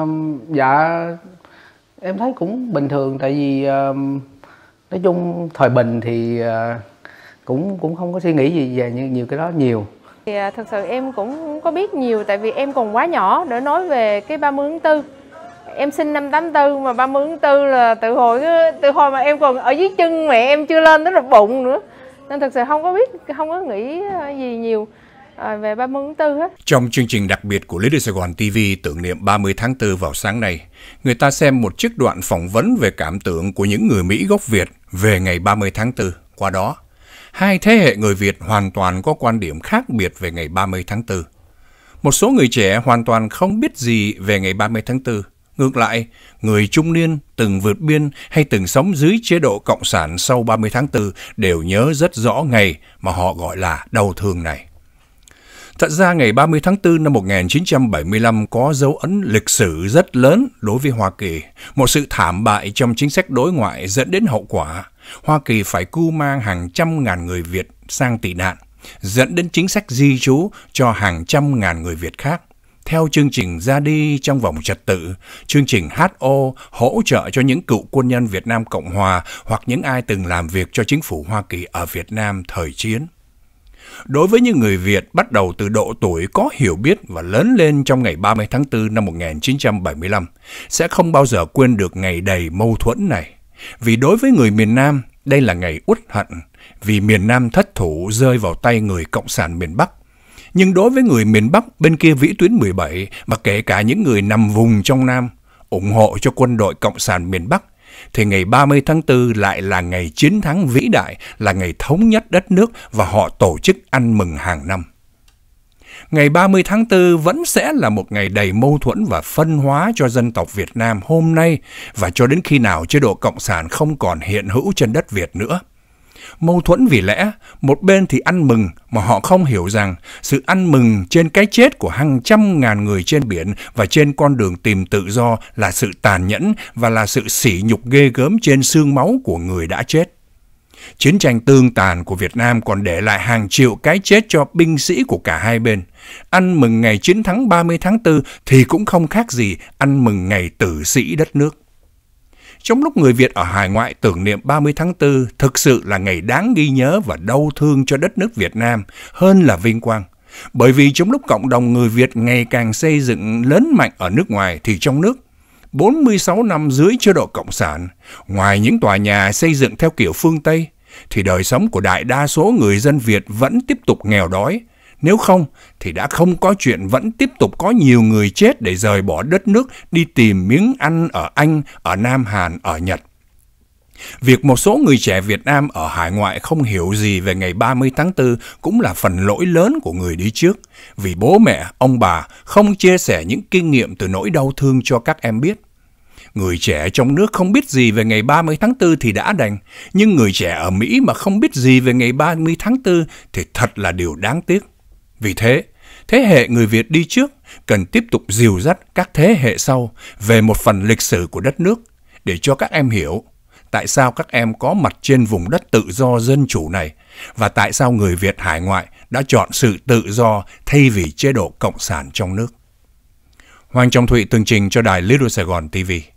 Um, dạ em thấy cũng bình thường tại vì um, nói chung thời bình thì uh, cũng cũng không có suy nghĩ gì về nhiều, nhiều cái đó nhiều thì uh, à, thật sự em cũng có biết nhiều tại vì em còn quá nhỏ để nói về cái 30 tháng 4 em sinh năm 84 mà 30 tháng 4 là từ hồi từ hồi mà em còn ở dưới chân mẹ em chưa lên tới là bụng nữa nên thật sự không có biết không có nghĩ ờ, gì nhiều Ờ, về 30 tháng 4 á. Trong chương trình đặc biệt của Lady Sài Gòn TV tưởng niệm 30 tháng 4 vào sáng nay, người ta xem một chiếc đoạn phỏng vấn về cảm tưởng của những người Mỹ gốc Việt về ngày 30 tháng 4. Qua đó, hai thế hệ người Việt hoàn toàn có quan điểm khác biệt về ngày 30 tháng 4. Một số người trẻ hoàn toàn không biết gì về ngày 30 tháng 4. Ngược lại, người trung niên từng vượt biên hay từng sống dưới chế độ Cộng sản sau 30 tháng 4 đều nhớ rất rõ ngày mà họ gọi là đau thương này. Thật ra ngày 30 tháng 4 năm 1975 có dấu ấn lịch sử rất lớn đối với Hoa Kỳ, một sự thảm bại trong chính sách đối ngoại dẫn đến hậu quả. Hoa Kỳ phải cưu mang hàng trăm ngàn người Việt sang tị nạn, dẫn đến chính sách di trú cho hàng trăm ngàn người Việt khác theo chương trình ra đi trong vòng trật tự, chương trình HO hỗ trợ cho những cựu quân nhân Việt Nam Cộng Hòa hoặc những ai từng làm việc cho chính phủ Hoa Kỳ ở Việt Nam thời chiến đối với những người Việt bắt đầu từ độ tuổi có hiểu biết và lớn lên trong ngày 30 tháng 4 năm 1975 sẽ không bao giờ quên được ngày đầy mâu thuẫn này. Vì đối với người miền Nam, đây là ngày uất hận vì miền Nam thất thủ rơi vào tay người Cộng sản miền Bắc. Nhưng đối với người miền Bắc bên kia vĩ tuyến 17 và kể cả những người nằm vùng trong Nam, ủng hộ cho quân đội Cộng sản miền Bắc thì ngày 30 tháng 4 lại là ngày chiến thắng vĩ đại, là ngày thống nhất đất nước và họ tổ chức ăn mừng hàng năm. Ngày 30 tháng 4 vẫn sẽ là một ngày đầy mâu thuẫn và phân hóa cho dân tộc Việt Nam hôm nay và cho đến khi nào chế độ Cộng sản không còn hiện hữu trên đất Việt nữa – mâu thuẫn vì lẽ một bên thì ăn mừng mà họ không hiểu rằng sự ăn mừng trên cái chết của hàng trăm ngàn người trên biển và trên con đường tìm tự do là sự tàn nhẫn và là sự sỉ nhục ghê gớm trên xương máu của người đã chết. Chiến tranh tương tàn của Việt Nam còn để lại hàng triệu cái chết cho binh sĩ của cả hai bên. Ăn mừng ngày chiến thắng 30 tháng 4 thì cũng không khác gì ăn mừng ngày tử sĩ đất nước trong lúc người Việt ở hải ngoại tưởng niệm 30 tháng 4 thực sự là ngày đáng ghi nhớ và đau thương cho đất nước Việt Nam hơn là vinh quang. Bởi vì trong lúc cộng đồng người Việt ngày càng xây dựng lớn mạnh ở nước ngoài thì trong nước 46 năm dưới chế độ Cộng sản, ngoài những tòa nhà xây dựng theo kiểu phương Tây, thì đời sống của đại đa số người dân Việt vẫn tiếp tục nghèo đói, nếu không, thì đã không có chuyện vẫn tiếp tục có nhiều người chết để rời bỏ đất nước đi tìm miếng ăn ở Anh, ở Nam Hàn, ở Nhật. Việc một số người trẻ Việt Nam ở hải ngoại không hiểu gì về ngày 30 tháng 4 cũng là phần lỗi lớn của người đi trước, vì bố mẹ, ông bà không chia sẻ những kinh nghiệm từ nỗi đau thương cho các em biết. Người trẻ trong nước không biết gì về ngày 30 tháng 4 thì đã đành, nhưng người trẻ ở Mỹ mà không biết gì về ngày 30 tháng 4 thì thật là điều đáng tiếc. Vì thế, thế hệ người Việt đi trước cần tiếp tục dìu dắt các thế hệ sau về một phần lịch sử của đất nước để cho các em hiểu tại sao các em có mặt trên vùng đất tự do dân chủ này và tại sao người Việt hải ngoại đã chọn sự tự do thay vì chế độ cộng sản trong nước. Hoàng Trọng Thụy tường trình cho đài Little Sài Gòn TV.